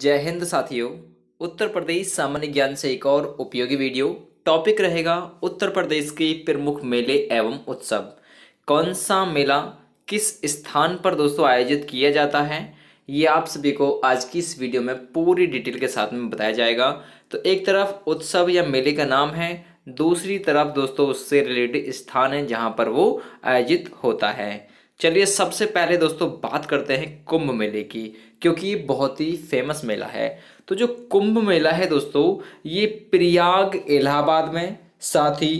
जय हिंद साथियों उत्तर प्रदेश सामान्य ज्ञान से एक और उपयोगी वीडियो टॉपिक रहेगा उत्तर प्रदेश के प्रमुख मेले एवं उत्सव कौन सा मेला किस स्थान पर दोस्तों आयोजित किया जाता है ये आप सभी को आज की इस वीडियो में पूरी डिटेल के साथ में बताया जाएगा तो एक तरफ उत्सव या मेले का नाम है दूसरी तरफ दोस्तों उससे रिलेटेड स्थान है जहाँ पर वो आयोजित होता है चलिए सबसे पहले दोस्तों बात करते हैं कुंभ मेले की क्योंकि ये बहुत ही फेमस मेला है तो जो कुंभ मेला है दोस्तों ये प्रयाग इलाहाबाद में साथ ही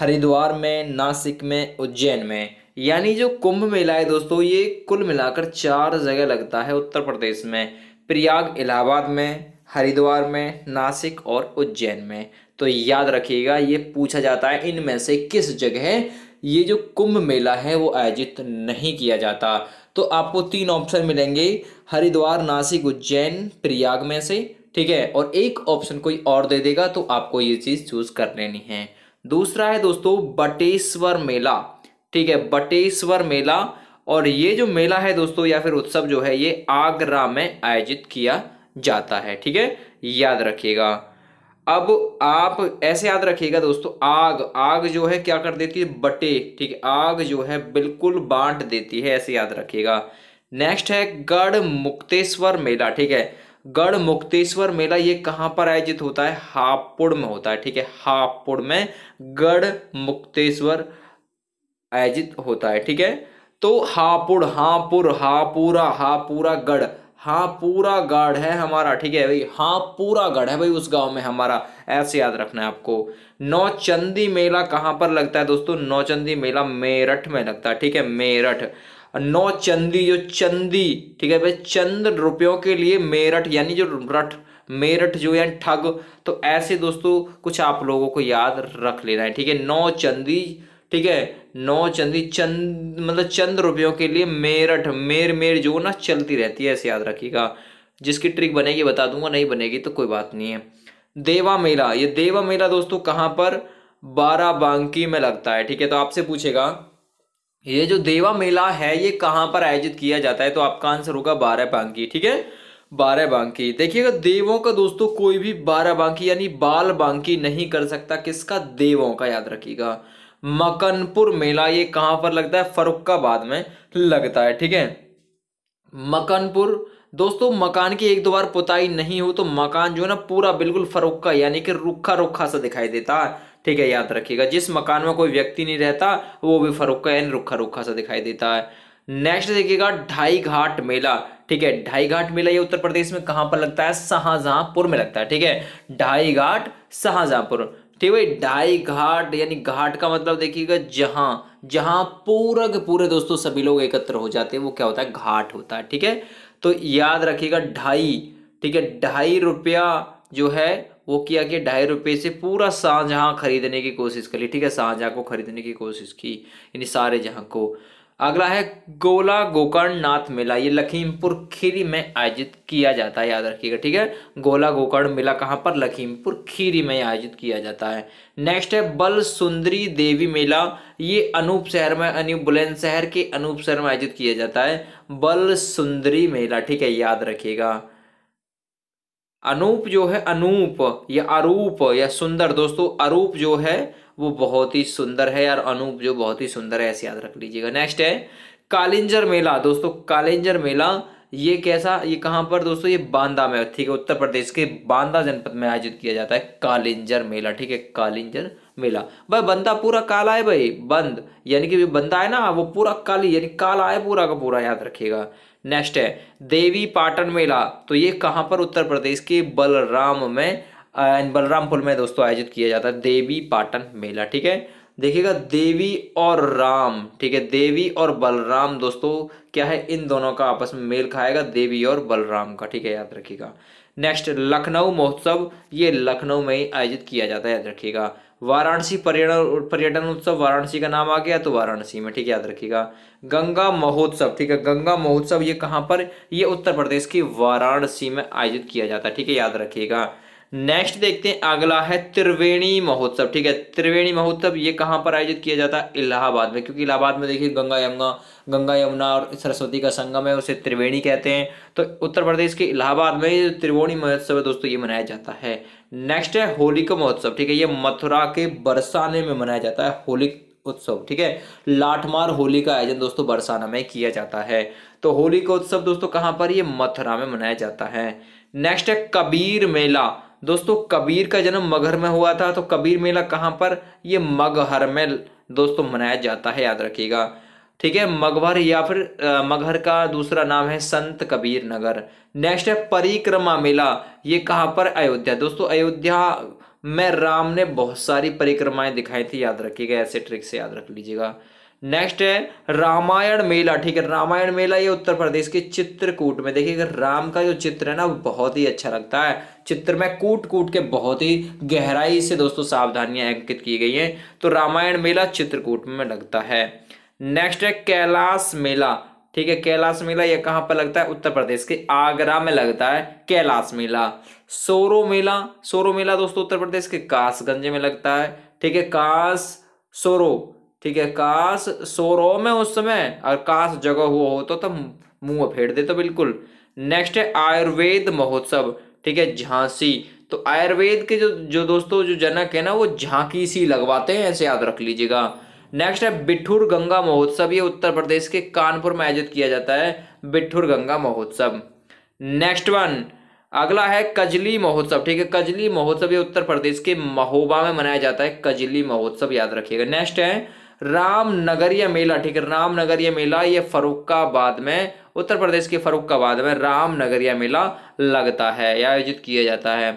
हरिद्वार में नासिक में उज्जैन में यानी जो कुंभ मेला है दोस्तों ये कुल मिलाकर चार जगह लगता है उत्तर प्रदेश में प्रयाग इलाहाबाद में हरिद्वार में नासिक और उज्जैन में तो याद रखिएगा ये पूछा जाता है इनमें से किस जगह ये जो कुंभ मेला है वो आयोजित नहीं किया जाता तो आपको तीन ऑप्शन मिलेंगे हरिद्वार नासिक उज्जैन प्रयाग में से ठीक है और एक ऑप्शन कोई और दे देगा तो आपको ये चीज़ चूज कर लेनी है दूसरा है दोस्तों बटेश्वर मेला ठीक है बटेश्वर मेला और ये जो मेला है दोस्तों या फिर उत्सव जो है ये आगरा में आयोजित किया जाता है ठीक है याद रखिएगा अब आप ऐसे याद रखिएगा दोस्तों आग आग जो है क्या कर देती है बटे ठीक आग जो है बिल्कुल बांट देती है ऐसे याद रखिएगा नेक्स्ट है गढ़ मुक्तेश्वर मेला ठीक है गढ़ मुक्तेश्वर मेला ये कहाँ पर आयोजित होता है हापुड़ में होता है ठीक है हापुड़ में गढ़ मुक्तेश्वर आयोजित होता है ठीक है तो हापुड़ हापुर हापुरा हापुरा गढ़ हाँ पूरा गढ़ है हमारा ठीक है भाई हाँ पूरा गढ़ है भाई उस गांव में हमारा ऐसे याद रखना है आपको नौचंदी मेला कहाँ पर लगता है दोस्तों नौचंदी मेला मेरठ में लगता है ठीक है मेरठ नौ चंदी जो चंदी ठीक है भाई चंद रुपयों के लिए मेरठ यानी जो रठ मेरठ जो है ठग तो ऐसे दोस्तों कुछ आप लोगों को याद रख लेना है ठीक है नौ चंदी ठीक है नौ चंदी चंद मतलब चंद रुपयों के लिए मेरठ मेर मेर जो ना चलती रहती है ऐसे याद रखिएगा जिसकी ट्रिक बनेगी बता दूंगा नहीं बनेगी तो कोई बात नहीं है देवा मेला ये देवा मेला दोस्तों कहाँ पर बाराबांकी में लगता है ठीक है तो आपसे पूछेगा ये जो देवा मेला है ये कहाँ पर आयोजित किया जाता है तो आपका आंसर होगा बारह बांकी ठीक है बारह बांकी देखिएगा देवों का दोस्तों कोई भी बारह बांकी यानी बाल बांकी नहीं कर सकता किसका देवों का याद रखिएगा मकनपुर मेला ये कहाँ पर लगता है फरुखाबाद में लगता है ठीक है मकनपुर दोस्तों मकान की एक दो बार पुताई नहीं हो तो मकान जो है ना पूरा बिल्कुल फरुखा यानी कि रुखा रुखा सा दिखाई देता है ठीक है याद रखिएगा जिस मकान में कोई व्यक्ति नहीं रहता वो भी फरुखा यानी रुखा रुखा सा दिखाई देता है नेक्स्ट देखिएगा ढाई घाट मेला ठीक है ढाई घाट मेला ये उत्तर प्रदेश में कहां पर लगता है शाहजहांपुर में लगता है ठीक है ढाई घाट शाहजहांपुर ठीक है ढाई घाट यानी घाट का मतलब देखिएगा जहां जहां पूरा के पूरे दोस्तों सभी लोग एकत्र हो जाते हैं वो क्या होता है घाट होता है ठीक है तो याद रखिएगा ढाई ठीक है ढाई रुपया जो है वो किया कि ढाई रुपये से पूरा शाहजहाँ खरीदने की कोशिश करी ठीक है शाहजहाँ को खरीदने की कोशिश की यानी सारे जहाँ को अगला है गोला गोकर्ण नाथ मेला ये लखीमपुर खीरी में आयोजित किया जाता है याद रखिएगा ठीक है गोला गोकर्ण मेला कहाँ पर लखीमपुर खीरी में आयोजित किया जाता है नेक्स्ट है बल सुंदरी देवी मेला ये अनूप शहर में अनूप बुलंद शहर के अनूप शहर में आयोजित किया जाता है बल सुंदरी मेला ठीक है याद रखिएगा अनूप जो है अनूप या अरूप या सुंदर दोस्तों अरूप जो है वो बहुत ही सुंदर है यार अनूप जो बहुत ही सुंदर है ऐसे याद रख लीजिएगा नेक्स्ट है कालिंजर मेला दोस्तों कालिंजर मेला ये कैसा ये कहाँ पर दोस्तों ये बांदा में ठीक है उत्तर प्रदेश के बांदा जनपद में आयोजित किया जाता है कालिंजर मेला ठीक है कालिंजर मिला भाई बंदा पूरा काला है भाई बंद यानी कि बंदा है ना वो पूरा काली यानी काला है पूरा का पूरा याद रखिएगा नेक्स्ट है देवी पाटन मेला तो ये कहाँ पर उत्तर प्रदेश के बलराम में बलरामपुर में दोस्तों आयोजित किया जाता है देवी पाटन मेला ठीक है देखिएगा देवी और राम ठीक है देवी और बलराम दोस्तों क्या है इन दोनों का आपस में मेल खाएगा देवी और बलराम का ठीक है याद रखिएगा नेक्स्ट लखनऊ महोत्सव ये लखनऊ में ही आयोजित किया जाता है याद रखिएगा वाराणसी पर्यटन पर्यटन उत्सव वाराणसी का नाम आ गया तो वाराणसी में ठीक है याद रखिएगा गंगा महोत्सव ठीक है गंगा महोत्सव ये कहाँ पर ये उत्तर प्रदेश की वाराणसी में आयोजित किया जाता है ठीक है याद रखिएगा नेक्स्ट देखते हैं अगला है त्रिवेणी महोत्सव ठीक है त्रिवेणी महोत्सव ये कहाँ पर आयोजित किया जाता है इलाहाबाद में क्योंकि इलाहाबाद में देखिए गंगा यमुना गंगा यमुना और सरस्वती का संगम है उसे त्रिवेणी कहते हैं तो उत्तर प्रदेश के इलाहाबाद में त्रिवेणी महोत्सव है दोस्तों ये मनाया जाता है नेक्स्ट है होली का महोत्सव ठीक है ये मथुरा के बरसाने में मनाया जाता है होली उत्सव ठीक है लाठमार होली का आयोजन दोस्तों बरसाना में किया जाता है तो होली का उत्सव दोस्तों कहाँ पर ये मथुरा में मनाया जाता है नेक्स्ट है कबीर मेला दोस्तों कबीर का जन्म मगहर में हुआ था तो कबीर मेला कहाँ पर ये मगहर में दोस्तों मनाया जाता है याद रखिएगा ठीक है मगहर या फिर मगहर का दूसरा नाम है संत कबीर नगर नेक्स्ट है परिक्रमा मेला ये कहाँ पर अयोध्या दोस्तों अयोध्या में राम ने बहुत सारी परिक्रमाएं दिखाई थी याद रखिएगा ऐसे ट्रिक से याद रख लीजिएगा नेक्स्ट है रामायण मेला ठीक है रामायण मेला ये उत्तर प्रदेश के चित्रकूट में देखिए राम का जो चित्र है ना वो बहुत ही अच्छा लगता है चित्र में कूट कूट के बहुत ही गहराई से दोस्तों सावधानियां अंकित की गई हैं तो रामायण मेला चित्रकूट में लगता है नेक्स्ट है कैलाश मेला ठीक है कैलाश मेला यह कहाँ पर लगता है उत्तर प्रदेश के आगरा में लगता है कैलाश मेला सोरो मेला सोरो मेला दोस्तों उत्तर प्रदेश के कासगंज में लगता है ठीक है कास सोरो ठीक है काश सोरो में उस समय और काश जगह हुआ हो तो तब मुंह फेर दे तो बिल्कुल नेक्स्ट है आयुर्वेद महोत्सव ठीक है झांसी तो आयुर्वेद के जो जो दोस्तों जो जनक है ना वो झांकी सी लगवाते हैं ऐसे याद रख लीजिएगा नेक्स्ट है बिठुर गंगा महोत्सव ये उत्तर प्रदेश के कानपुर में आयोजित किया जाता है बिठुर गंगा महोत्सव नेक्स्ट वन अगला है कजली महोत्सव ठीक है कजली महोत्सव ये उत्तर प्रदेश के महोबा में मनाया जाता है कजली महोत्सव याद रखिएगा नेक्स्ट है रामनगरीय मेला ठीक है राम नगरिया मेला ये फरुखाबाद में उत्तर प्रदेश के फरुखाबाद में रामनगरीय मेला लगता है या आयोजित किया जाता है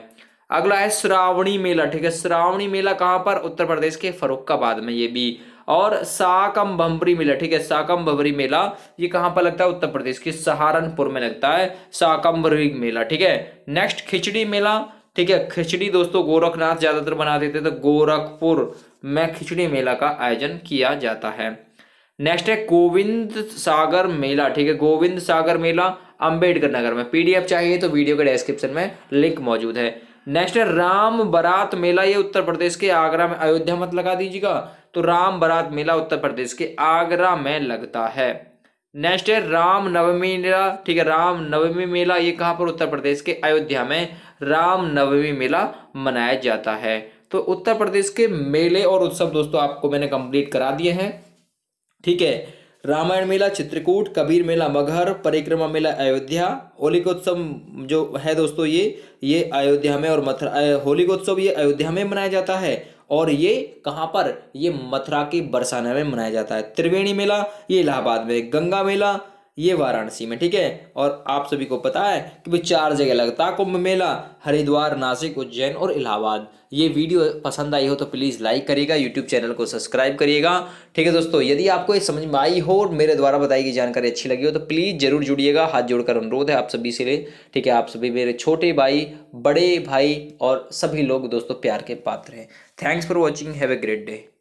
अगला है श्रावणी मेला ठीक है श्रावणी मेला कहाँ पर उत्तर प्रदेश के फरुखाबाद में ये भी और साकम बम्बरी मेला ठीक है साकम बम्बरी मेला ये कहाँ पर लगता है उत्तर प्रदेश के सहारनपुर में लगता है साकम्बरी मेला ठीक है नेक्स्ट खिचड़ी मेला ठीक है खिचड़ी दोस्तों गोरखनाथ ज़्यादातर बना देते थे तो गोरखपुर में खिचड़ी मेला का आयोजन किया जाता है नेक्स्ट है गोविंद सागर मेला ठीक है गोविंद सागर मेला अंबेडकर नगर में पीडीएफ चाहिए तो वीडियो के डिस्क्रिप्शन में लिंक मौजूद है नेक्स्ट है राम बरात मेला ये उत्तर प्रदेश के आगरा में अयोध्या मत लगा दीजिएगा तो राम बरात मेला उत्तर प्रदेश के आगरा में लगता है नेक्स्ट है राम नवमी मेला ठीक है राम नवमी मेला ये कहाँ पर उत्तर प्रदेश के अयोध्या में राम नवमी मेला मनाया जाता है तो उत्तर प्रदेश के मेले और उत्सव दोस्तों आपको मैंने कंप्लीट करा दिए हैं ठीक है रामायण मेला चित्रकूट कबीर मेला मगहर परिक्रमा मेला अयोध्या होलिकोत्सव जो है दोस्तों ये ये अयोध्या में और मथुरा होलिकोत्सव ये अयोध्या में मनाया जाता है और ये कहाँ पर ये मथुरा के बरसाना में मनाया जाता है त्रिवेणी मेला ये इलाहाबाद में गंगा मेला ये वाराणसी में ठीक है और आप सभी को पता है कि भाई चार जगह लगता है कुंभ मेला हरिद्वार नासिक उज्जैन और इलाहाबाद ये वीडियो पसंद आई हो तो प्लीज़ लाइक करिएगा यूट्यूब चैनल को सब्सक्राइब करिएगा ठीक है दोस्तों यदि आपको ये समझ में आई हो और मेरे द्वारा बताई गई जानकारी अच्छी लगी हो तो प्लीज़ जरूर जुड़िएगा हाथ जोड़कर अनुरोध है आप सभी से ठीक है आप सभी मेरे छोटे भाई बड़े भाई और सभी लोग दोस्तों प्यार के पात्र हैं thanks for watching have a great day